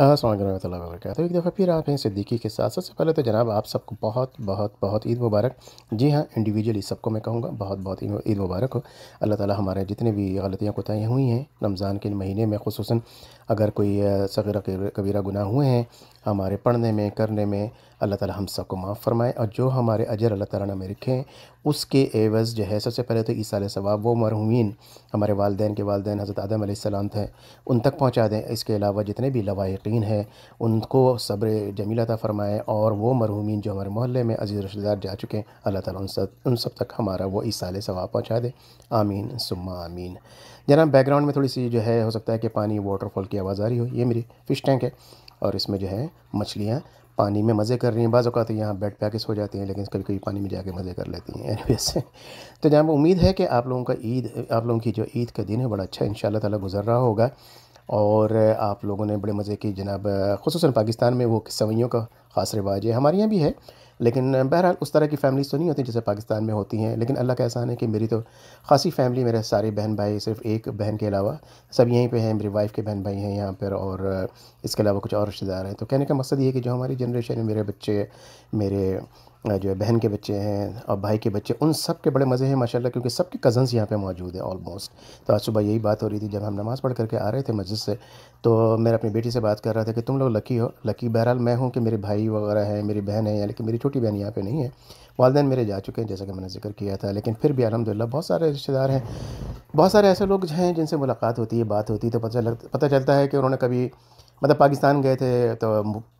असल वरक तो एक दफ़ा फिर आप हैं सिद्दीकी के साथ सबसे पहले तो जनाब आप सबको बहुत बहुत बहुत ईद मुबारक जी हाँ इंडिविजुअली सबको मैं कहूँगा बहुत बहुत ईद मुबारक हो अल्लाह ताला हमारे जितने भी गलतियाँ कोताही हुई हैं रमज़ान के महीने में खसूस अगर कोई सगरा कबीरा गुनाह हुए हैं हमारे पढ़ने में करने में अल्लाह ताला हम सबको माफ़ फरमाए और जो हमारे अजर अल्लाह ताला में रखें उसके एवज़ जो है सबसे पहले तो ईसा सवाब वो मरहुमीन हमारे वालदेन के वालदे हज़रत आदम आसमाम थे उन तक पहुँचा दें इसके अलावा जितने भी लवाकिन हैं उनको सब्र जमीलता फ़रमाएँ और वो मरहुमीन जो हमारे मोहल्ले में अजीज़ रिश्तेदार जा चुके हैं अल्लाह ताली उन सब उन सब तक हमारा वो ईसा सवाब पहुँचा दें आमीन सुमा आमीन जना बैकग्राउंड में थोड़ी सी जो है हो सकता है कि पानी वाटरफॉल की आवाज़ आ रही हो ये मेरी फ़िश टैंक है और इसमें जो है मछलियाँ पानी में मज़े कर रही हैं बाज़ तो यहाँ बैठ पे आके सो जाती हैं लेकिन कभी कभी पानी में जाके मज़े कर लेती हैं वैसे तो जहाँ पर उम्मीद है कि आप लोगों का ईद आप लोगों की जो ईद का दिन है बड़ा अच्छा इन ताला गुजर रहा होगा और आप लोगों ने बड़े मज़े की जनाब खूस पाकिस्तान में वो सवैयों का ख़ास रिवाज है हमारे यहाँ भी है लेकिन बहरहाल उस तरह की फैमिलीज़ तो नहीं होती जैसे पाकिस्तान में होती हैं लेकिन अल्लाह का एहसान है कि मेरी तो खासी फैमिली मेरे सारे बहन भाई सिर्फ एक बहन के अलावा सब यहीं पे हैं मेरी वाइफ के बहन भाई हैं यहाँ पर और इसके अलावा कुछ और रिश्तेदार हैं तो कहने का मकसद ये है कि जो हमारी जनरेशन है मेरे बच्चे मेरे जो है बहन के बच्चे हैं और भाई के बच्चे उन सब के बड़े मज़े हैं माशाल्लाह क्योंकि सबके कज़न्स यहाँ पे मौजूद है ऑलमोस्ट तो आज सुबह यही बात हो रही थी जब हम नमाज़ पढ़ करके आ रहे थे मस्जिद से तो मैं अपनी बेटी से बात कर रहा था कि तुम लोग लकी हो लकी बहरहाल मैं हूँ कि मेरे भाई वगैरह हैं मेरी बहन है लेकिन मेरी छोटी बहन यहाँ पर नहीं है वालदेन मेरे जा चुके हैं जैसा कि मैंने जिक्र किया था लेकिन फिर भी अलहमदिल्ला बहुत सारे रिश्तेदार हैं बहुत सारे ऐसे लोग हैं जिनसे मुलाकात होती है बात होती है तो पता पता चलता है कि उन्होंने कभी मतलब पाकिस्तान गए थे तो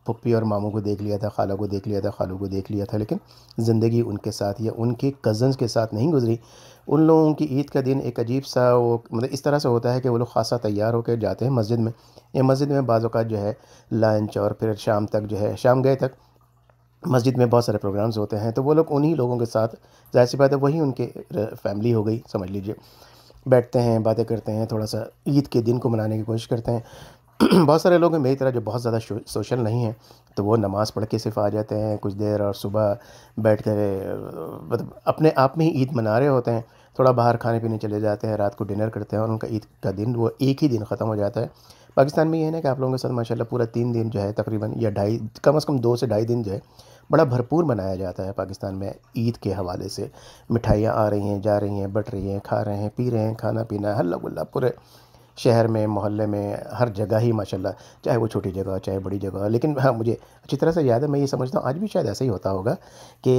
पप्पी और मामू को देख लिया था खाला को देख लिया था खालू को देख लिया था लेकिन ज़िंदगी उनके साथ या उनके कज़न्स के साथ नहीं गुजरी उन लोगों की ईद का दिन एक अजीब सा वो मतलब इस तरह से होता है कि वो लोग खासा तैयार होकर जाते हैं मस्जिद में या मस्जिद में बाज़ात जो है लंच और फिर शाम तक जो है शाम गए तक मस्जिद में बहुत सारे प्रोग्राम्स होते हैं तो वो लोग उन्हीं लोगों के साथ जाहिर सी बात है वही उनके फैमिली हो गई समझ लीजिए बैठते हैं बातें करते हैं थोड़ा सा ईद के दिन को मनाने की कोशिश करते हैं बहुत सारे लोग हैं मेरी तरह जो बहुत ज़्यादा सोशल नहीं है तो वो नमाज़ पढ़ के सिर्फ आ जाते हैं कुछ देर और सुबह बैठ कर मतलब अपने आप में ही ईद मना रहे होते हैं थोड़ा बाहर खाने पीने चले जाते हैं रात को डिनर करते हैं और उनका ईद का दिन वो एक ही दिन ख़त्म हो जाता है पाकिस्तान में ये है ना कि आप लोगों के साथ माशाल्लाह पूरा तीन दिन जो है तकरीबन या ढाई कम अज़ कम दो से ढाई दिन जो है बड़ा भरपूर मनाया जाता है पाकिस्तान में ईद के हवाले से मिठाइयाँ आ रही हैं जा रही हैं बट रही हैं खा रहे हैं पी रहे हैं खाना पीना हल्ला गुल्ला पूरे शहर में मोहल्ले में हर जगह ही माशाल्लाह चाहे वो छोटी जगह चाहे बड़ी जगह लेकिन हाँ मुझे अच्छी तरह से याद है मैं ये समझता हूँ आज भी शायद ऐसा ही होता होगा कि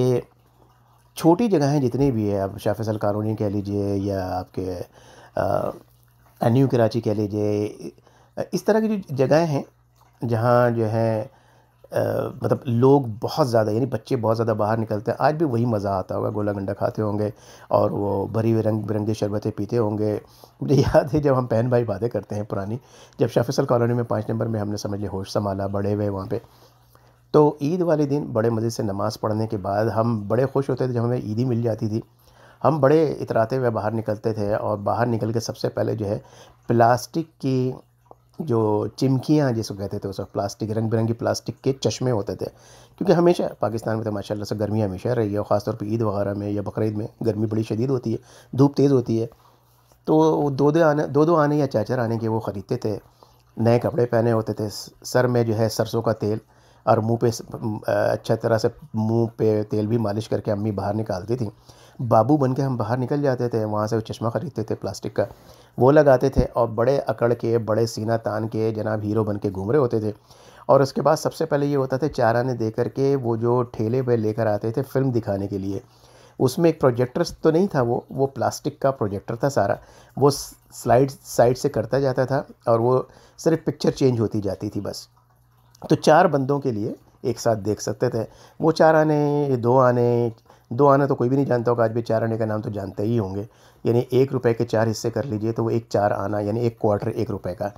छोटी जगहें जितनी भी है आप शाह फैसल कॉलोनी कह लीजिए या आपके न्यू कराची कह लीजिए इस तरह की जो जगहें हैं जहाँ जो है मतलब लोग बहुत ज़्यादा यानी बच्चे बहुत ज़्यादा बाहर निकलते हैं आज भी वही मज़ा आता होगा गोला गंडा खाते होंगे और वो भरी हुई रंग बिरंगे शरबतें पीते होंगे मुझे याद है जब हम बहन भाई बातें करते हैं पुरानी जब शफिसल कॉलोनी में पाँच नंबर में हमने समझ लिया होश संभाला बड़े हुए वहाँ पर तो ईद वाले दिन बड़े मज़े से नमाज़ पढ़ने के बाद हम बड़े खुश होते थे जब हमें ईदी मिल जाती थी हम बड़े इतराते हुए बाहर निकलते थे और बाहर निकल के सबसे पहले जो है प्लास्टिक की जो चिमकियाँ जिसको कहते थे उस वक्त प्लास्टिक रंग बिरंगी प्लास्टिक के चश्मे होते थे क्योंकि हमेशा पाकिस्तान में तो माशाल्लाह से गर्मी हमेशा रही है ख़ासतौर पर ईद वगैरह में या बकरीद में गर्मी बड़ी शदीद होती है धूप तेज़ होती है तो दो दो आने दो दो आने या चार चार आने के वो ख़रीदते थे नए कपड़े पहने होते थे सर में जो है सरसों का तेल और मुंह पे अच्छा तरह से मुंह पे तेल भी मालिश करके अम्मी बाहर निकालती थी बाबू बन के हम बाहर निकल जाते थे वहाँ से चश्मा ख़रीदते थे प्लास्टिक का वो लगाते थे और बड़े अकड़ के बड़े सीना तान के जनाब हीरो बन के घूम रहे होते थे और उसके बाद सबसे पहले ये होता था चार आने दे करके वो जो ठेले पर लेकर आते थे फिल्म दिखाने के लिए उसमें एक प्रोजेक्टर तो नहीं था वो वो प्लास्टिक का प्रोजेक्टर था सारा वो स्लाइड साइड से करता जाता था और वो सिर्फ पिक्चर चेंज होती जाती थी बस तो चार बंदों के लिए एक साथ देख सकते थे वो चार आने दो आने दो आना तो कोई भी नहीं जानता होगा आज भी चार आने का नाम तो जानते ही होंगे यानी एक रुपये के चार हिस्से कर लीजिए तो वो एक चार आना यानी एक क्वार्टर एक रुपये का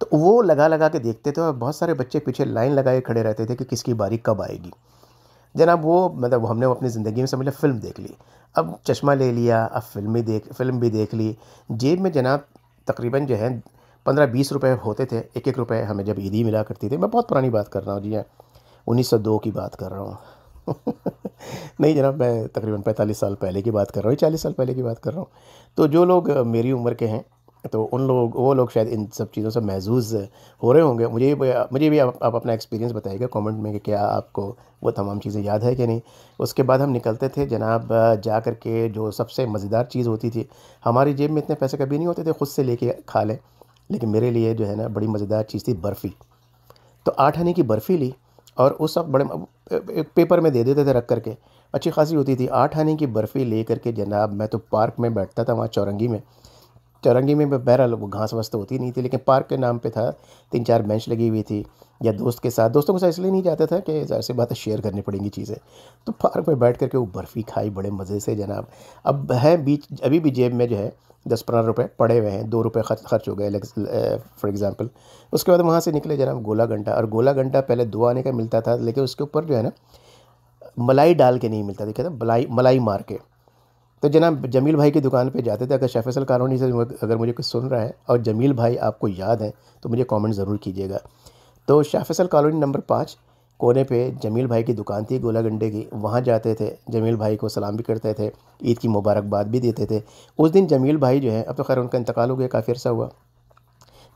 तो वो लगा लगा के देखते थे और बहुत सारे बच्चे पीछे लाइन लगाए खड़े रहते थे कि किसकी बारी कब आएगी जनाब वो मतलब हमने अपनी ज़िंदगी में समझ लिया फिल्म देख ली अब चश्मा ले लिया अब फिल्म भी देख फिल्म भी देख ली जेब में जनाब तकरीबन जो है पंद्रह बीस रुपये होते थे एक एक रुपये हमें जब ईदी मिला करती थी मैं बहुत पुरानी बात कर रहा हूँ जी हाँ उन्नीस सौ दो की बात कर रहा हूँ नहीं जनाब मैं तकरीबन पैंतालीस साल पहले की बात कर रहा हूँ चालीस साल पहले की बात कर रहा हूँ तो जो लोग मेरी उम्र के हैं तो उन लोग वो लोग शायद इन सब चीज़ों से महजूज हो रहे होंगे मुझे भी मुझे भी आप, आप अपना एक्सपीरियंस बताइएगा कमेंट में कि क्या आपको वो तमाम चीज़ें याद है कि नहीं उसके बाद हम निकलते थे जनाब जा कर के जो सबसे मज़ेदार चीज़ होती थी हमारी जेब में इतने पैसे कभी नहीं होते थे ख़ुद से लेके खा लें लेकिन मेरे लिए जो है ना बड़ी मज़ेदार चीज़ थी बर्फ़ी तो आठ आने की बर्फ़ी ली और उस वक्त बड़े एक पेपर में दे देते थे रख करके अच्छी खासी होती थी आठ आने की बर्फ़ी ले करके जनाब मैं तो पार्क में बैठता था वहाँ चौरंगी में चौरंगी में बहरहाल वो घास वस्त तो होती नहीं थी लेकिन पार्क के नाम पे था तीन चार बेंच लगी हुई थी या दोस्त के साथ दोस्तों के साथ इसलिए नहीं जाता था कि ज़ाहिर सी बात शेयर करनी पड़ेंगी चीज़ें तो पार्क में बैठ करके वो बर्फ़ी खाई बड़े मज़े से जनाब अब है बीच अभी भी जेब में जो है दस पंद्रह रुपये पड़े हुए हैं दो रुपये खर्च हो गए फॉर एग्ज़ाम्पल uh, उसके बाद वहाँ से निकले जनाब गोला घंटा और गोला घंटा पहले दो आने का मिलता था लेकिन उसके ऊपर जो है ना मलाई डाल के नहीं मिलता था मलाई मलाई मार के तो जनाब जमील भाई की दुकान पे जाते थे अगर शेफसल कॉलोनी से अगर मुझे कुछ सुन रहा है और जमील भाई आपको याद है तो मुझे कमेंट ज़रूर कीजिएगा तो शाफसल कॉलोनी नंबर पाँच कोने पे जमील भाई की दुकान थी गोला गंडे की वहाँ जाते थे जमील भाई को सलाम भी करते थे ईद की मुबारकबाद भी देते थे उस दिन जमील भाई जो है अब तो खैर उनका इंतकाल हो गया काफ़ी अर्सा हुआ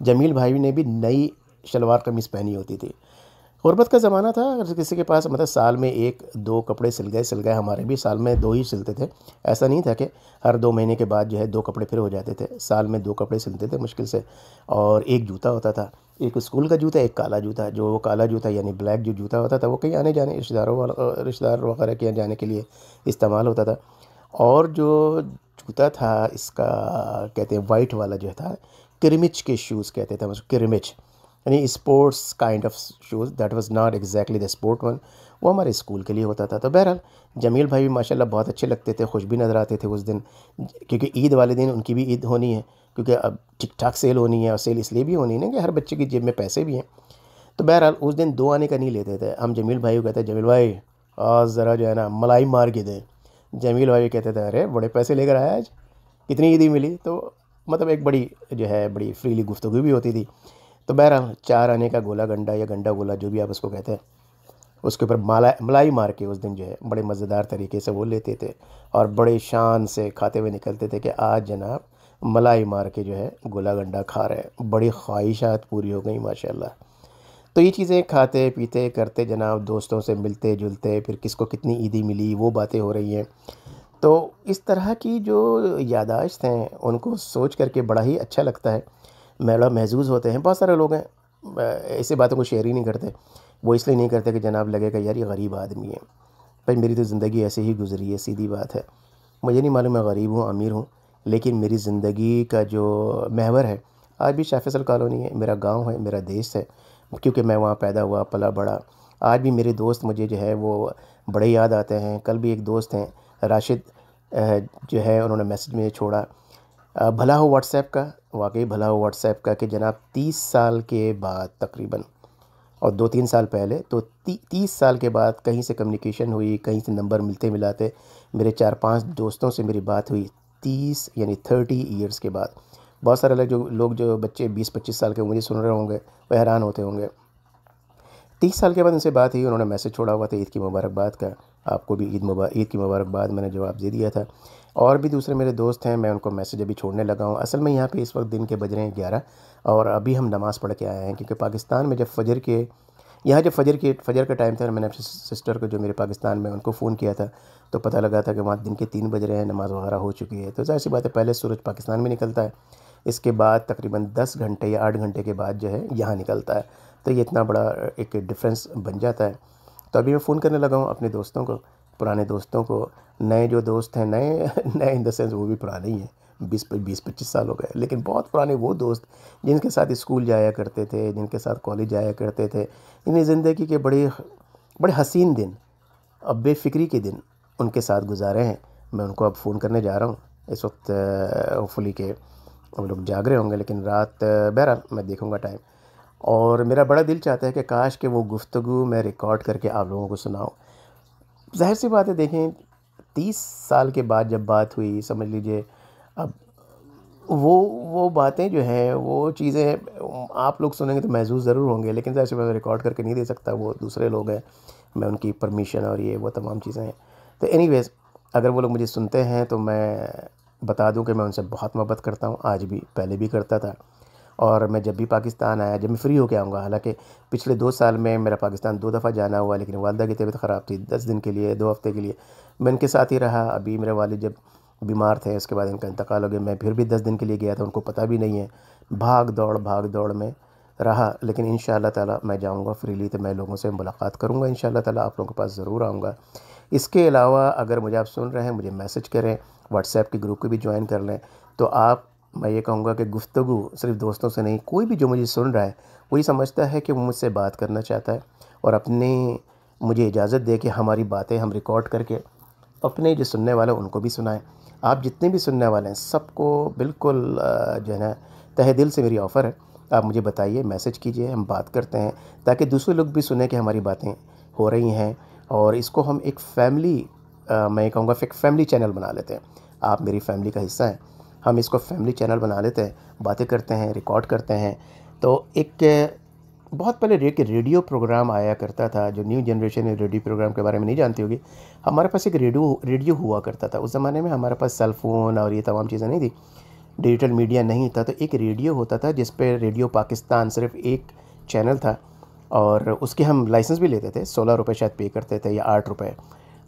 जमील भाई ने भी नई शलवार कमीज़ पहनी होती थी गुरबत का ज़माना था अगर किसी के पास मतलब साल में एक दो कपड़े सिल गए सिल गए हमारे भी साल में दो ही सिलते थे ऐसा नहीं था कि हर दो महीने के बाद जो है दो कपड़े फिर हो जाते थे साल में दो कपड़े सिलते थे मुश्किल से और एक जूता होता था एक स्कूल का जूता एक काला जूता जो वो काला जूता यानी ब्लैक जो जूता होता था वो कहीं आने जाने रिश्तेदारों रिश्तेदार वगैरह के यहाँ जाने के लिए इस्तेमाल होता था और जो जूता था इसका कहते हैं वाइट वाला जो था क्रिमिच के शूज़ कहते थे मतलब क्रिमिच यानी sports kind of shoes that was not exactly the sport one वो हमारे स्कूल के लिए होता था तो बहरहाल जमील भाई भी माशाल्लाह बहुत अच्छे लगते थे खुश भी नज़र आते थे उस दिन क्योंकि ईद वाले दिन उनकी भी ईद होनी है क्योंकि अब ठीक ठाक सेल होनी है और सेल इसलिए भी होनी है ना कि हर बच्चे की जेब में पैसे भी हैं तो बहरहाल उस दिन दो आने का नहीं लेते थे हम जमील भाई को कहते जमील भाई आज ज़रा जो है ना मलाई मार के दें जमील भाई कहते थे अरे बड़े पैसे लेकर आया आज कितनी ईदी मिली तो मतलब एक बड़ी जो है बड़ी फ्रीली गुफ्तु भी होती थी तो बहरहाल चार आने का गोला गंडा या गंडा गोला जो भी आप उसको कहते हैं उसके ऊपर मलाई मलाई मार के उस दिन जो है बड़े मज़ेदार तरीके से वो लेते थे और बड़े शान से खाते हुए निकलते थे कि आज जनाब मलाई मार के जो है गोला गंडा खा रहे हैं बड़ी ख्वाहिशात पूरी हो गई माशाल्लाह तो ये चीज़ें खाते पीते करते जनाब दोस्तों से मिलते जुलते फिर किसको कितनी ईदी मिली वो बातें हो रही हैं तो इस तरह की जो यादाश्त हैं उनको सोच करके बड़ा ही अच्छा लगता है मेरा महजूज होते हैं बहुत सारे लोग हैं ऐसे बातों को शेयर ही नहीं करते वो इसलिए नहीं करते कि जनाब लगेगा यार ये गरीब आदमी है भाई मेरी तो ज़िंदगी ऐसे ही गुजरी है सीधी बात है मुझे नहीं मालूम मैं गरीब हूँ अमीर हूँ लेकिन मेरी ज़िंदगी का जो महवर है आज भी शाह फैसल कॉलोनी है मेरा गांव है मेरा देश है क्योंकि मैं वहाँ पैदा हुआ पला बड़ा आज भी मेरे दोस्त मुझे जो है वो बड़े याद आते हैं कल भी एक दोस्त हैं राशिद जो है उन्होंने मैसेज में छोड़ा भला हो व्हाट्सएप का वाकई भला हो व्हाट्सएप का कि जनाब तीस साल के बाद तकरीबन और दो तीन साल पहले तो ती, तीस साल के बाद कहीं से कम्युनिकेशन हुई कहीं से नंबर मिलते मिलाते मेरे चार पांच दोस्तों से मेरी बात हुई तीस यानी थर्टी ईयर्स के बाद बहुत सारे अलग जो लोग जो बच्चे बीस पच्चीस साल के उम्र सुन रहे होंगे वह हैरान होते होंगे तीस साल के बाद उनसे बात हुई उन्होंने मैसेज छोड़ा हुआ था ईद की मुबारकबाद का आपको भी ईद मुबार ईद की मुबारकबाद मैंने जवाब दे दिया था और भी दूसरे मेरे दोस्त हैं मैं उनको मैसेज अभी छोड़ने लगा हूँ असल में यहाँ पे इस वक्त दिन के बज रहे हैं ग्यारह और अभी हम नमाज़ पढ़ के आए हैं क्योंकि पाकिस्तान में जब फजर के यहाँ जब फजर की फजर का टाइम था मैंने अपने सिस्टर को जो मेरे पाकिस्तान में उनको फ़ोन किया था तो पता लगा था कि वहाँ दिन के तीन बज रहे हैं नमाज़ वगैरह हो चुकी है तो जाहिर सी बात है पहले सूरज पाकिस्तान में निकलता है इसके बाद तकरीबन दस घंटे या आठ घंटे के बाद जो है यहाँ निकलता है तो ये इतना बड़ा एक डिफरेंस बन जाता है तो अभी मैं फ़ोन करने लगा हूँ अपने दोस्तों को पुराने दोस्तों को नए जो दोस्त हैं नए नए इन द सेंस वो भी पुराने ही हैं बीस बीस पच्चीस साल हो गए लेकिन बहुत पुराने वो दोस्त जिनके साथ स्कूल जाया करते थे जिनके साथ कॉलेज जाया करते थे इन्हें ज़िंदगी के बड़े बड़े हसीन दिन अब बेफिक्री के दिन उनके साथ गुजारे हैं मैं उनको अब फ़ोन करने जा रहा हूँ इस वक्त होपफुली के हम लोग जाग रहे होंगे लेकिन रात बहरा मैं देखूँगा टाइम और मेरा बड़ा दिल चाहता है कि काश के वो गुफ्तु मैं रिकॉर्ड करके आप लोगों को सुनाऊँ जाहिर सी बात है देखें तीस साल के बाद जब बात हुई समझ लीजिए अब वो वो बातें जो हैं वो चीज़ें आप लोग सुनेंगे तो महसूस ज़रूर होंगे लेकिन जैसे मैं रिकॉर्ड करके नहीं दे सकता वो दूसरे लोग हैं मैं उनकी परमिशन और ये वो तमाम चीज़ें हैं तो एनी अगर वो लोग मुझे सुनते हैं तो मैं बता दूं कि मैं उनसे बहुत मोहब्बत करता हूं आज भी पहले भी करता था और मैं जब भी पाकिस्तान आया जब मैं फ्री होकर आऊँगा हालांकि पिछले दो साल में मेरा पाकिस्तान दो दफ़ा जाना हुआ लेकिन वालदा की तबीयत ख़राब थी दस दिन के लिए दो हफ्ते के लिए मैं इनके साथ ही रहा अभी मेरे वालद जब बीमार थे उसके बाद इनका इंतकाल हो गया मैं फिर भी दस दिन के लिए गया था उनको पता भी नहीं है भाग दौड़ भाग दौड़ में रहा लेकिन इन ताला मैं जाऊँगा फ्रीली तो मैं लोगों से मुलाकात करूँगा इन ताला आप लोगों के पास ज़रूर आऊँगा इसके अलावा अगर मुझे आप सुन रहे हैं मुझे मैसेज करें व्हाट्सएप के ग्रुप को भी ज्वाइन कर लें तो आप मैं ये कहूँगा कि गुफ्तु सिर्फ दोस्तों से नहीं कोई भी जो मुझे सुन रहा है वही समझता है कि वो मुझसे बात करना चाहता है और अपने मुझे इजाज़त दे के हमारी बातें हम रिकॉर्ड करके अपने जो सुनने वाले उनको भी सुनाएं आप जितने भी सुनने वाले हैं सबको बिल्कुल जो है ना तहे दिल से मेरी ऑफ़र है आप मुझे बताइए मैसेज कीजिए हम बात करते हैं ताकि दूसरे लोग भी सुने कि हमारी बातें हो रही हैं और इसको हम एक फैमिली मैं कहूँगा एक फैमिली चैनल बना लेते हैं आप मेरी फैमिली का हिस्सा हैं हम इसको फैमिली चैनल बना लेते हैं बातें करते हैं रिकॉर्ड करते हैं तो एक बहुत पहले एक रेडियो प्रोग्राम आया करता था जो न्यू जनरेशन रेडियो प्रोग्राम के बारे में नहीं जानती होगी हमारे पास एक रेडियो रेडियो हुआ करता था उस ज़माने में हमारे पास सेल फ़ोन और ये तमाम चीज़ें नहीं थी डिजिटल मीडिया नहीं था तो एक रेडियो होता था जिस पर रेडियो पाकिस्तान सिर्फ एक चैनल था और उसके हम लाइसेंस भी लेते थे सोलह रुपये शायद पे करते थे या आठ रुपये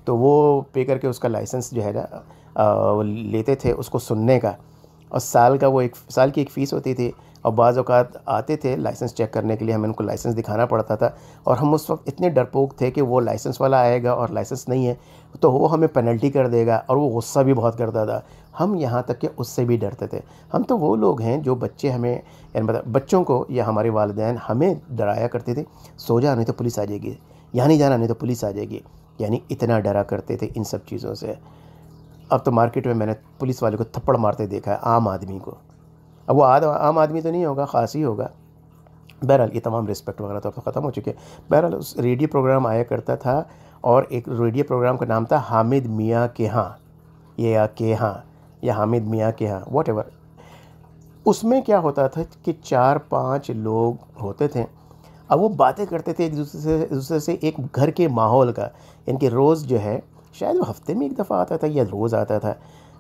तो वो पे करके उसका लाइसेंस जो है ना लेते थे उसको सुनने का और साल का वो एक साल की एक फ़ीस होती थी और बाज़ अवत आते थे लाइसेंस चेक करने के लिए हमें उनको लाइसेंस दिखाना पड़ता था और हम उस वक्त इतने डरपोक थे कि वो लाइसेंस वाला आएगा और लाइसेंस नहीं है तो वो हमें पेनल्टी कर देगा और वो गुस्सा भी बहुत करता था हम यहाँ तक के उससे भी डरते थे हम तो वो लोग हैं जो बच्चे हमें यानी मतलब बच्चों को या हमारे वालदेन हमें डराया करते थे सो जा नहीं तो पुलिस आ जाएगी यहाँ नहीं जाना नहीं तो पुलिस आ जाएगी यानी इतना डरा करते थे इन सब चीज़ों से अब तो मार्केट में मैंने पुलिस वाले को थप्पड़ मारते देखा है आम आदमी को अब वो आद आम आदमी तो नहीं होगा ख़ास ही होगा बहरहाल ये तमाम रिस्पेक्ट वगैरह तो अब तो ख़त्म हो चुके हैं बहरहाल उस रेडियो प्रोग्राम आया करता था और एक रेडियो प्रोग्राम का नाम था हामिद मियाँ के हाँ ये या के हाँ या हामिद मियाँ के हाँ वॉट एवर उसमें क्या होता था कि चार पांच लोग होते थे अब वो बातें करते थे एक दूसरे से दूसरे से एक घर के माहौल का इनके रोज़ जो है शायद वो हफ्ते में एक दफ़ा आता था या रोज़ आता था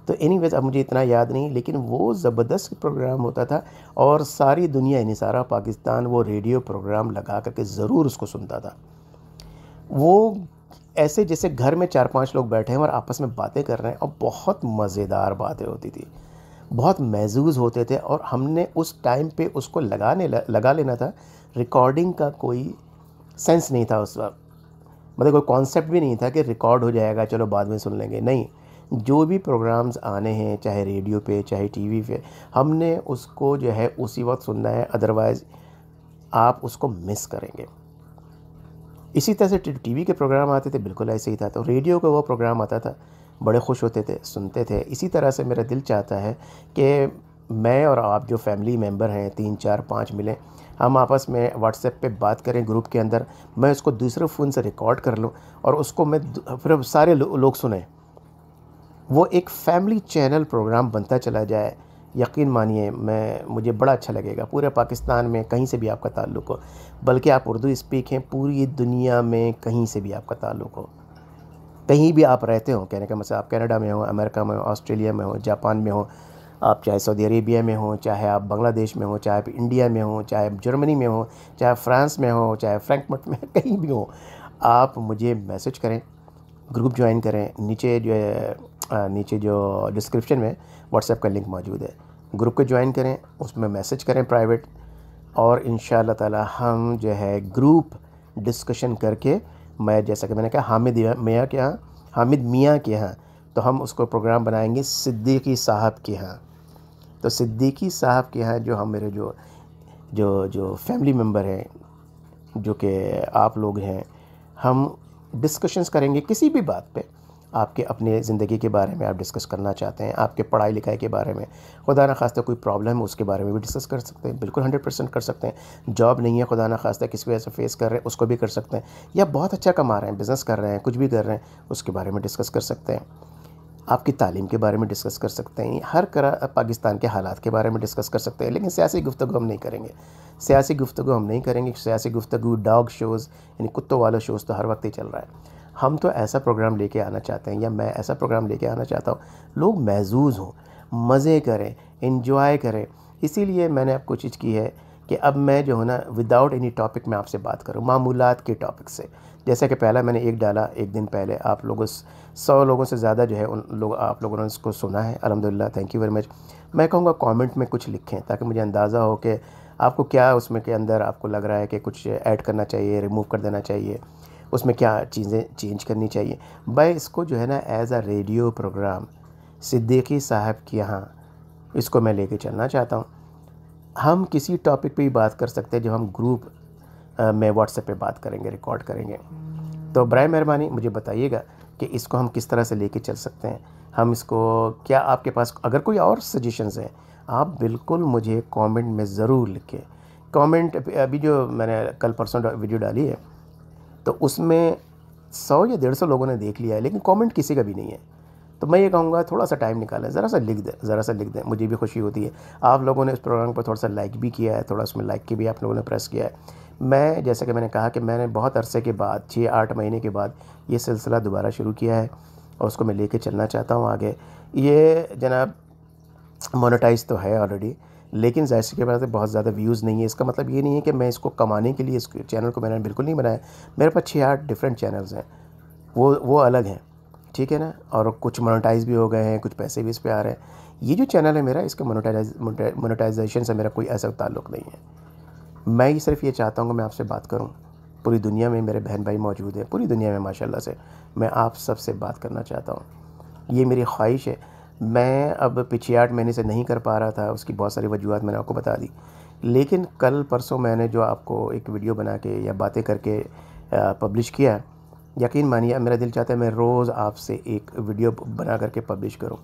तो एनी अब मुझे इतना याद नहीं लेकिन वो ज़बरदस्त प्रोग्राम होता था और सारी दुनिया यानी सारा पाकिस्तान वो रेडियो प्रोग्राम लगा करके ज़रूर उसको सुनता था वो ऐसे जैसे घर में चार पांच लोग बैठे हैं और आपस में बातें कर रहे हैं और बहुत मज़ेदार बातें होती थी बहुत महजूज़ होते थे और हमने उस टाइम पे उसको लगाने लगा लेना था रिकॉर्डिंग का कोई सेंस नहीं था उस वक्त मतलब कोई कॉन्सेप्ट भी नहीं था कि रिकॉर्ड हो जाएगा चलो बाद में सुन लेंगे नहीं जो भी प्रोग्राम्स आने हैं चाहे रेडियो पे चाहे टीवी पे हमने उसको जो है उसी वक्त सुनना है अदरवाइज़ आप उसको मिस करेंगे इसी तरह से टीवी के प्रोग्राम आते थे बिल्कुल ऐसे ही था तो रेडियो का वो प्रोग्राम आता था बड़े खुश होते थे सुनते थे इसी तरह से मेरा दिल चाहता है कि मैं और आप जो फैमिली मेम्बर हैं तीन चार पाँच मिलें हम आपस में व्हाट्सएप पे बात करें ग्रुप के अंदर मैं उसको दूसरे फ़ोन से रिकॉर्ड कर लूँ और उसको मैं फिर सारे लो, लोग सुने वो एक फैमिली चैनल प्रोग्राम बनता चला जाए यकीन मानिए मैं मुझे बड़ा अच्छा लगेगा पूरे पाकिस्तान में कहीं से भी आपका ताल्लुक हो बल्कि आप उर्दू स्पीक हैं पूरी दुनिया में कहीं से भी आपका ताल्लुक हो कहीं भी आप रहते हो कहने का मतलब आप कनाडा में हो अमेरिका में हो ऑस्ट्रेलिया में हो जापान में हो आप चाहे सऊदी अरेबिया में हो चाहे आप बांग्लादेश में हो चाहे आप इंडिया में हो चाहे आप जर्मनी में हो चाहे फ्रांस में हो चाहे फ्रैंकफर्ट में कहीं भी हो आप मुझे मैसेज करें ग्रुप ज्वाइन करें नीचे जो है नीचे जो डिस्क्रिप्शन में व्हाट्सएप का लिंक मौजूद है ग्रुप को ज्वाइन करें उसमें मैसेज करें प्राइवेट और इन ताला हम जो है ग्रुप डिस्कशन करके मैं जैसा कि मैंने कहा हामिद मियाँ के यहाँ हामिद मियाँ के यहाँ तो हम उसको प्रोग्राम बनाएंगे सिद्दीकी साहब के यहाँ तो सिद्दीकी साहब के यहाँ जो हम मेरे जो जो जो फैमिली मेम्बर हैं जो कि आप लोग हैं हम डिस्कशंस करेंगे किसी भी बात पे आपके अपने ज़िंदगी के बारे में आप डिस्कस करना चाहते हैं आपके पढ़ाई लिखाई के बारे में खुदा ना खास्ता कोई प्रॉब्लम है उसके बारे में भी डिस्कस कर सकते हैं बिल्कुल हंड्रेड परसेंट कर सकते हैं जॉब नहीं है खुदा ना खास्ता किसी वजह से फेस कर रहे हैं उसको भी कर सकते हैं या बहुत अच्छा कमा रहे हैं बिज़नेस कर रहे हैं कुछ भी कर रहे हैं उसके बारे में डिस्कस कर सकते हैं आपकी तालीम के बारे में डिस्कस कर सकते हैं हर करा पाकिस्तान के हालात के बारे में डिस्कस कर सकते हैं लेकिन सियासी गुफ्तु हम नहीं करेंगे सियासी गुफ्तु हम नहीं करेंगे सियासी गुफ्तु डॉग शोज़ यानी कुत्तों वाला शोज़ तो हर वक्त ही चल रहा है हम तो ऐसा प्रोग्राम लेके आना चाहते हैं या मैं ऐसा प्रोग्राम लेके आना चाहता हूँ लोग महजूज़ हों मज़े करें इन्जॉय करें इसीलिए मैंने अब कोशिश की है कि अब मैं जो है ना विदाउट एनी टॉपिक में आपसे बात करूँ मामूलत के टॉपिक से जैसा कि पहला मैंने एक डाला एक दिन पहले आप लोगों सौ लोगों से ज़्यादा जो है उन लोग आप लोगों ने उसको सुना है अलहमदिल्ला थैंक यू वेरी मच मैं कहूँगा कमेंट में कुछ लिखें ताकि मुझे अंदाज़ा हो कि आपको क्या उसमें के अंदर आपको लग रहा है कि कुछ ऐड करना चाहिए रिमूव कर देना चाहिए उसमें क्या चीज़ें चेंज करनी चाहिए भाई इसको जो है ना as a radio programme Siddiqui साहब के यहाँ इसको मैं लेके चलना चाहता हूँ हम किसी टॉपिक पे भी बात कर सकते हैं जब हम ग्रुप में व्हाट्सएप पे बात करेंगे रिकॉर्ड करेंगे तो बर मेहरबानी मुझे बताइएगा कि इसको हम किस तरह से लेके चल सकते हैं हम इसको क्या आपके पास अगर कोई और सजेशंस हैं आप बिल्कुल मुझे कमेंट में ज़रूर लिखें कमेंट अभी जो मैंने कल परसों वीडियो डाली है तो उसमें सौ या डेढ़ सौ लोगों ने देख लिया है लेकिन कमेंट किसी का भी नहीं है तो मैं ये कहूँगा थोड़ा सा टाइम निकालें ज़रा सा लिख दें ज़रा सा लिख दें मुझे भी खुशी होती है आप लोगों ने इस प्रोग्राम पर थोड़ा सा लाइक भी किया है थोड़ा उसमें लाइक की भी आप लोगों ने प्रेस किया है मैं जैसा कि मैंने कहा कि मैंने बहुत अरसे के बाद छः आठ महीने के बाद ये सिलसिला दोबारा शुरू किया है और उसको मैं ले चलना चाहता हूँ आगे ये जनाब मोनोटाइज तो है ऑलरेडी लेकिन जाहिर सी के बात है बहुत ज़्यादा व्यूज़ नहीं है इसका मतलब ये नहीं है कि मैं इसको कमाने के लिए इस चैनल को मैंने बिल्कुल नहीं बनाया मेरे पास छः आठ डिफरेंट चैनल्स हैं वो वो अलग हैं ठीक है ना और कुछ मोनोटाइज भी हो गए हैं कुछ पैसे भी इस पर आ रहे हैं ये जो चैनल है मेरा इसके मोनोटाइज मोनोटाइजेशन से मेरा कोई ऐसा ताल्लुक नहीं है मैं ही सिर्फ ये चाहता हूँ कि मैं आपसे बात करूँ पूरी दुनिया में मेरे बहन भाई मौजूद हैं पूरी दुनिया में माशाल्लाह से मैं आप सब से बात करना चाहता हूँ ये मेरी ख्वाहिश है मैं अब पिछले आठ महीने से नहीं कर पा रहा था उसकी बहुत सारी वजूहत मैंने आपको बता दी लेकिन कल परसों मैंने जो आपको एक वीडियो बना के या बातें करके पब्लिश किया यकीन मानिए मेरा दिल चाहता है मैं रोज़ आपसे एक वीडियो बना करके पब्लिश करूँ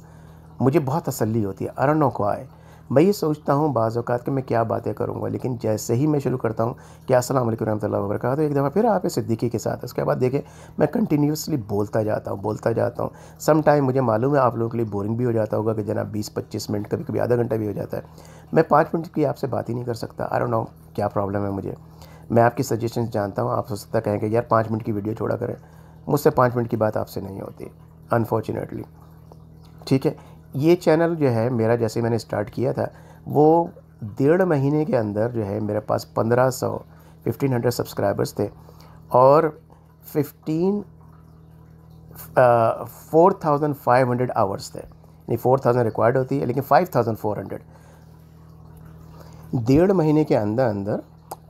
मुझे बहुत तसल्ली होती है अरनों को आए मैं ये सोचता हूँ बाज़ात कि मैं क्या बातें करूँगा लेकिन जैसे ही मैं शुरू करता हूँ कि असल वरहमत वरक एक दफ़ा फिर आप सिद्दीकी के साथ उसके बाद देखें मैं कंटिन्यूसली बोलता जाता हूँ बोलता जाता हूँ सम टाइम मुझे मालूम है आप लोगों के लिए बोरिंग भी हो जाता होगा कि जना बीस पच्चीस मिनट कभी कभी आधा घंटा भी हो जाता है मैं पाँच मिनट की आपसे बात ही नहीं कर सकता आई डोंट नो क्या प्रॉब्लम है मुझे मैं आपकी सजेशन जानता हूँ आप सोच सकता कहेंगे यार पाँच मिनट की वीडियो छोड़ा करें मुझसे पाँच मिनट की बात आपसे नहीं होती अनफॉर्चुनेटली ठीक है ये चैनल जो है मेरा जैसे मैंने स्टार्ट किया था वो डेढ़ महीने के अंदर जो है मेरे पास पंद्रह सौ फिफ्टीन हंड्रेड सब्सक्राइबर्स थे और fifteen four thousand five hundred hours थे यानी फोर थाउजेंड रिक्वायर्ड होती है लेकिन फाइव थाउजेंड फोर हंड्रेड डेढ़ महीने के अंदर अंदर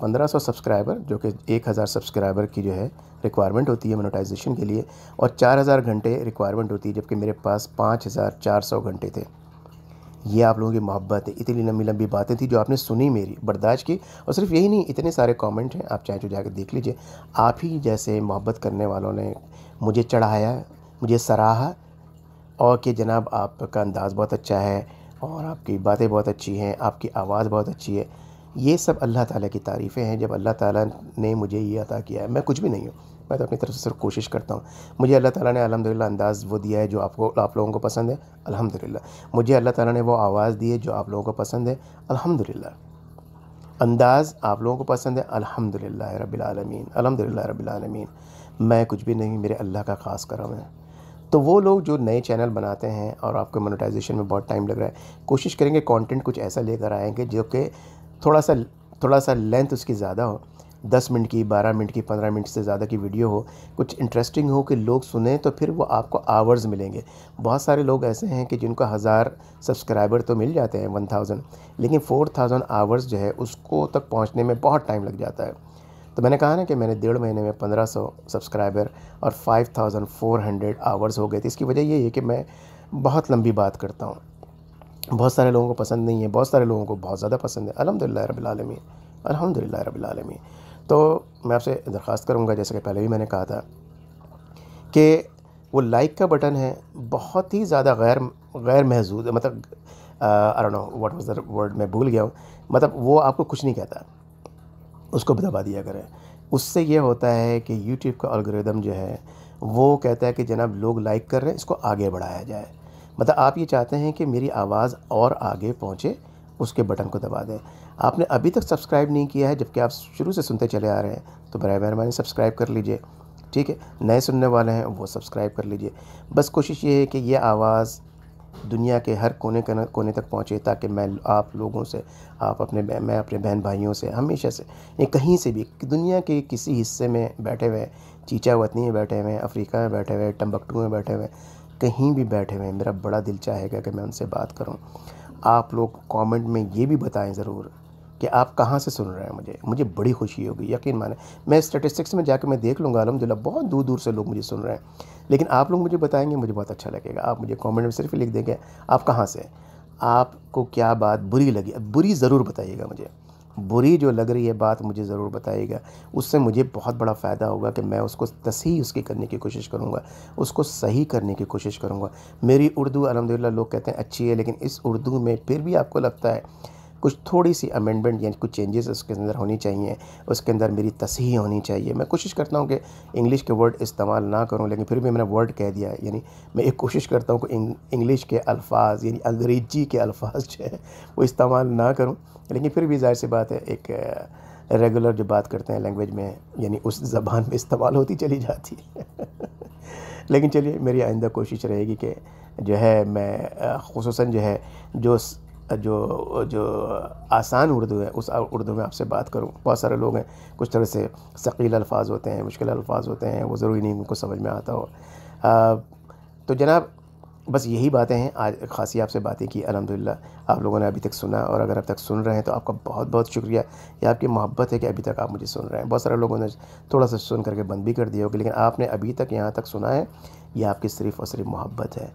1500 सब्सक्राइबर जो कि 1000 सब्सक्राइबर की जो है रिक्वायरमेंट होती है मोनेटाइजेशन के लिए और 4000 घंटे रिक्वायरमेंट होती है जबकि मेरे पास 5400 घंटे थे ये आप लोगों की मोहब्बत है इतनी लंबी लंबी बातें थी जो आपने सुनी मेरी बर्दाश्त की और सिर्फ यही नहीं इतने सारे कमेंट हैं आप चाहे तो जाकर देख लीजिए आप ही जैसे मोहब्बत करने वालों ने मुझे चढ़ाया मुझे सराहा और कि जनाब आपका अंदाज़ बहुत अच्छा है और आपकी बातें बहुत अच्छी हैं आपकी आवाज़ बहुत अच्छी है ये सब अल्लाह ताला की तारीफ़ें हैं जब अल्लाह ताला ने मुझे ये अता किया है मैं कुछ भी नहीं हूँ मैं तो अपनी तरफ से सिर्फ कोशिश करता हूँ मुझे अल्लाह ताला ने अलहमदिल्ला अंदाज़ वो दिया है जो आपको आप लोगों को पसंद है अल्हम्दुलिल्लाह मुझे अल्लाह ताला ने वो आवाज़ दी है जो आप लोगों को पसंद है अल्हम्दुलिल्लाह अंदाज़ आप लोगों को पसंद है अलहमदिल्ला रबालमीन अलहमदिल्ला रबालमीन मैं कुछ भी नहीं मेरे अल्लाह का ख़ास करम है तो वो लोग जो नए चैनल बनाते हैं और आपको मोनेटाइजेशन में बहुत टाइम लग रहा है कोशिश करेंगे कंटेंट कुछ ऐसा लेकर आएँगे जो कि थोड़ा सा थोड़ा सा लेंथ उसकी ज़्यादा हो दस मिनट की बारह मिनट की पंद्रह मिनट से ज़्यादा की वीडियो हो कुछ इंटरेस्टिंग हो कि लोग सुने तो फिर वो आपको आवर्स मिलेंगे बहुत सारे लोग ऐसे हैं कि जिनको हज़ार सब्सक्राइबर तो मिल जाते हैं वन थाउजेंड लेकिन फोर थाउजेंड आवर्स जो है उसको तक पहुँचने में बहुत टाइम लग जाता है तो मैंने कहा ना कि मैंने डेढ़ महीने में पंद्रह सौ सब्सक्राइबर और five thousand four hundred hours हो गए थे इसकी वजह ये है कि मैं बहुत लंबी बात करता हूँ बहुत सारे लोगों को पसंद नहीं है बहुत सारे लोगों को बहुत ज़्यादा पसंद है अलहमदिल्ला रबालमी अलहमदिल्ला रबालमी तो मैं आपसे दरख्वास्त करूँगा जैसे कि पहले भी मैंने कहा था कि वो लाइक का बटन है बहुत ही ज़्यादा गैर गैर महजूद मतलब I know what was the word मैं भूल गया हूँ मतलब वो आपको कुछ नहीं कहता उसको दबा दिया करें उससे ये होता है कि यूट्यूब का अलग्रदम जो है वो कहता है कि जनाब लोग लाइक कर रहे हैं इसको आगे बढ़ाया जाए मतलब आप ये चाहते हैं कि मेरी आवाज़ और आगे पहुँचे उसके बटन को दबा दें आपने अभी तक सब्सक्राइब नहीं किया है जबकि आप शुरू से सुनते चले आ रहे हैं तो बर मेहरबानी सब्सक्राइब कर लीजिए ठीक है नए सुनने वाले हैं वो सब्सक्राइब कर लीजिए बस कोशिश ये है कि ये आवाज़ दुनिया के हर कोने कोने तक पहुँचे ताकि मैं आप लोगों से आप अपने मैं अपने बहन भाइयों से हमेशा से ये कहीं से भी दुनिया के किसी हिस्से में बैठे हुए चीचा वतनी में बैठे हुए अफ्रीका में बैठे हुए टम्बकटू में बैठे हुए कहीं भी बैठे हुए हैं मेरा बड़ा दिल चाहेगा कि मैं उनसे बात करूं आप लोग कमेंट में ये भी बताएं ज़रूर कि आप कहाँ से सुन रहे हैं मुझे मुझे बड़ी खुशी होगी यकीन माने मैं स्टेटिस्टिक्स में जाकर मैं देख लूँगा अलहमदिल्ला बहुत दूर दूर से लोग मुझे सुन रहे हैं लेकिन आप लोग मुझे बताएंगे मुझे बहुत अच्छा लगेगा आप मुझे कॉमेंट में सिर्फ लिख देंगे आप कहाँ से आपको क्या बात बुरी लगी बुरी ज़रूर बताइएगा मुझे बुरी जो लग रही है बात मुझे ज़रूर बताइएगा उससे मुझे बहुत बड़ा फ़ायदा होगा कि मैं उसको तसी उसकी करने की कोशिश करूँगा उसको सही करने की कोशिश करूँगा मेरी उर्दू अलहमदिल्ला लोग कहते हैं अच्छी है लेकिन इस उर्दू में फिर भी आपको लगता है कुछ थोड़ी सी अमेंडमेंट यानी कुछ चेंजेस उसके अंदर होनी चाहिए उसके अंदर मेरी तसी होनी चाहिए मैं कोशिश करता हूँ कि इंग्लिश के वर्ड इस्तेमाल ना करूँ लेकिन फिर भी मैंने वर्ड कह दिया यानी मैं एक कोशिश करता हूँ कि इंग्लिश के अल्फाज यानी अंग्रेजी के अल्फाज जो है वो इस्तेमाल ना करूँ लेकिन फिर भी जाहिर सी बात है एक रेगुलर uh, जो बात करते हैं लैंग्वेज में यानी उस ज़बान में इस्तेमाल होती चली जाती है लेकिन चलिए मेरी आइंदा कोशिश रहेगी कि जो है मैं uh, खसूस जो है जो जो जो आसान उर्दू है उस उर्दू में आपसे बात करूँ बहुत सारे लोग हैं कुछ तरह से शकील अल्फाज होते हैं मुश्किल अल्फाज होते हैं वो ज़रूरी नहीं उनको समझ में आता हो आ, तो जनाब बस यही बातें हैं आज खासी आपसे बातें की अलहमदिल्ला आप लोगों ने अभी तक सुना और अगर अब तक सुन रहे हैं तो आपका बहुत बहुत शुक्रिया ये आपकी मोहब्बत है कि अभी तक आप मुझे सुन रहे हैं बहुत सारे लोगों ने थोड़ा सा सुन करके बंद भी कर दिया होगी लेकिन आपने अभी तक यहाँ तक सुना है ये आपकी सिर्फ़ और सिर्फ मोहब्बत है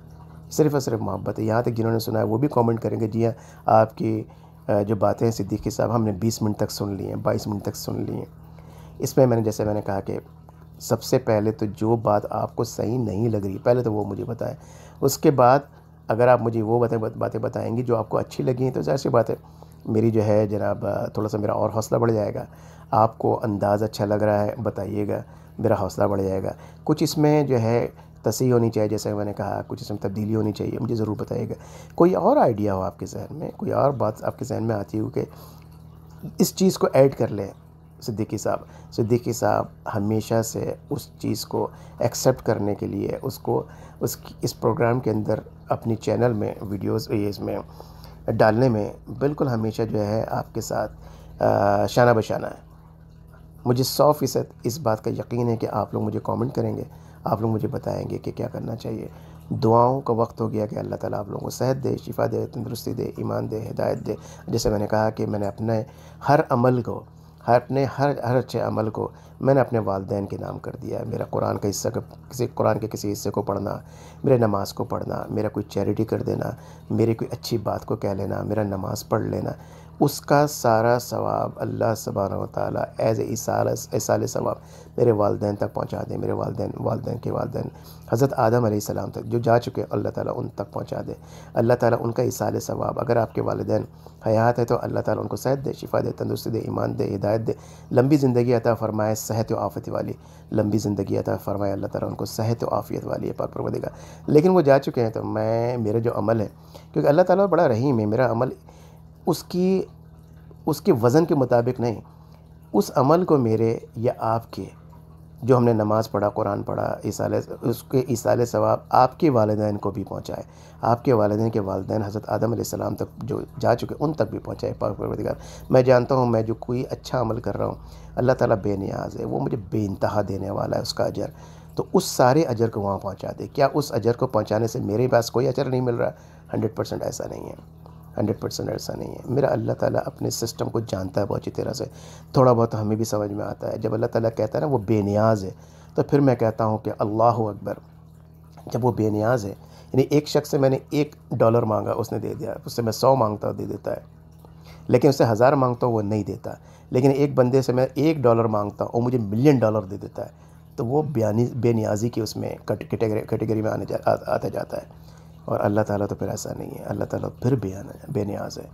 सिर्फ़ और सिर्फ मोहब्बत है यहाँ तक जिन्होंने सुना है वो भी कमेंट करेंगे जी हाँ आपकी जो बातें हैं सिद्दीकी साहब हमने 20 मिनट तक सुन ली हैं 22 मिनट तक सुन ली हैं इसमें मैंने जैसे मैंने कहा कि सबसे पहले तो जो बात आपको सही नहीं लग रही पहले तो वो मुझे बताएं उसके बाद अगर आप मुझे वो बातें बातें बताएंगी जो आपको अच्छी लगी हैं तो जाहिर सी बात है मेरी जो है जनाब थोड़ा सा मेरा और हौसला बढ़ जाएगा आपको अंदाज़ अच्छा लग रहा है बताइएगा मेरा हौसला बढ़ जाएगा कुछ इसमें जो है तसी होनी चाहिए जैसे मैंने कहा कुछ इसमें तब्दीली होनी चाहिए मुझे ज़रूर बताइएगा कोई और आइडिया हो आपके जहन में कोई और बात आपके जहन में आती हो कि इस चीज़ को ऐड कर लें सिद्दीकी साहब सिद्दीकी साहब हमेशा से उस चीज़ को एक्सेप्ट करने के लिए उसको उस इस प्रोग्राम के अंदर अपनी चैनल में वीडियोस ये इसमें डालने में बिल्कुल हमेशा जो है आपके साथ आ, शाना बशाना है मुझे सौ फ़ीसद इस बात का यकीन है कि आप लोग मुझे कमेंट करेंगे आप लोग मुझे बताएंगे कि क्या करना चाहिए दुआओं का वक्त हो गया कि अल्लाह ताला आप लोगों को सेहत दे शिफा दे तंदरुस्ती दे ईमान दे हिदायत दे जैसे मैंने कहा कि मैंने अपने हर अमल को हर अपने हर हर अच्छे अमल को मैंने अपने वालदेन के नाम कर दिया है मेरा कुरान का हिस्सा किसी कुरान के किसी हिस्से को पढ़ना मेरे नमाज को पढ़ना मेरा कोई चैरिटी कर देना मेरी कोई अच्छी बात को कह लेना मेरा नमाज़ पढ़ लेना उसका सारा सवाब अल्लाह सबान ताली एज़ इसाल सवाब मेरे वालदेन तक पहुँचा दें मेरे वालदे वालदे के वालदे हज़रत आदम सलाम तक जो जा चुके अल्लाह ताला उन तक पहुँचा दे अल्लाह ताला उनका इसाल सवाब अगर आपके वालदे हयात है तो अल्लाह ताला उनको सेहत दे शिफा दे तंदुरुस्ती दे ईमान दे हिदायत दे लंबी ज़िंदगी अता फ़रमाए सेहत व आफत वाली लंबी ज़िंदगी अता फ़रमाए अल्लाह ताला उनको सेहत व आफियत वाली है पर परवदेगा लेकिन वो जा चुके हैं तो मैं मेरा जो अमल है क्योंकि अल्लाह ताली बड़ा रहीम है मेरा अमल उसकी उसके वज़न के मुताबिक नहीं उस अमल को मेरे या आपके जो हमने नमाज़ पढ़ा कुरान पढ़ा इसाल उसके इसाल सवाब आपके वालदेन को भी पहुँचाए आपके वालदेन के वालदेन हज़रत आदम सलाम तक जो जा चुके उन तक भी पहुँचाए परवरदिगार मैं जानता हूँ मैं जो कोई अच्छा अमल कर रहा हूँ अल्लाह ताला बेनियाज है वो मुझे बेानतहा देने वाला है उसका अजर तो उस सारे अजर को वहाँ पहुँचा दे क्या उस अजर को पहुँचाने से मेरे पास कोई अजर नहीं मिल रहा हंड्रेड परसेंट ऐसा नहीं है हंड्रेड परसेंट ऐसा नहीं है मेरा अल्लाह ताला अपने सिस्टम को जानता है बहुत अच्छी तरह से थोड़ा बहुत हमें भी समझ में आता है जब अल्लाह ताला कहता है ना वो बेनियाज है तो फिर मैं कहता हूँ कि अल्लाह अकबर जब वो बेनियाज है यानी एक शख्स से मैंने एक डॉलर मांगा उसने दे दिया उससे मैं सौ मांगता दे देता है लेकिन उससे हज़ार मांगता हूँ वो नहीं देता लेकिन एक बंदे से मैं एक डॉलर मांगता हूँ और मुझे मिलियन डॉलर दे देता है तो वो बेनियाजी की उसमें कैटेगरी में आने जा, आ, आता जाता है और अल्लाह ताला तो फिर ऐसा नहीं है अल्लाह ताला फिर बे बेनियाज है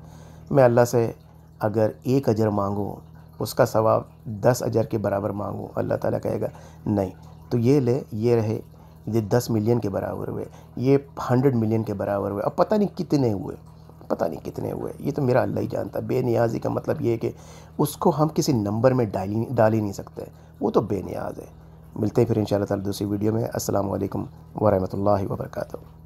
मैं अल्लाह से अगर एक अजर मांगूँ उसका सवाब दस अजर के बराबर मांगूँ अल्लाह ताला कहेगा नहीं तो ये ले ये रहे ये दस मिलियन के बराबर हुए ये हंड्रेड मिलियन के बराबर हुए अब पता नहीं कितने हुए पता नहीं कितने हुए ये तो मेरा अल्लाह ही जानता है बेनियाजी का मतलब ये है कि उसको हम किसी नंबर में डाली डाल ही नहीं सकते वो तो बेनियाज है मिलते हैं फिर इन शाला दूसरी वीडियो में असल वरहमल वर्का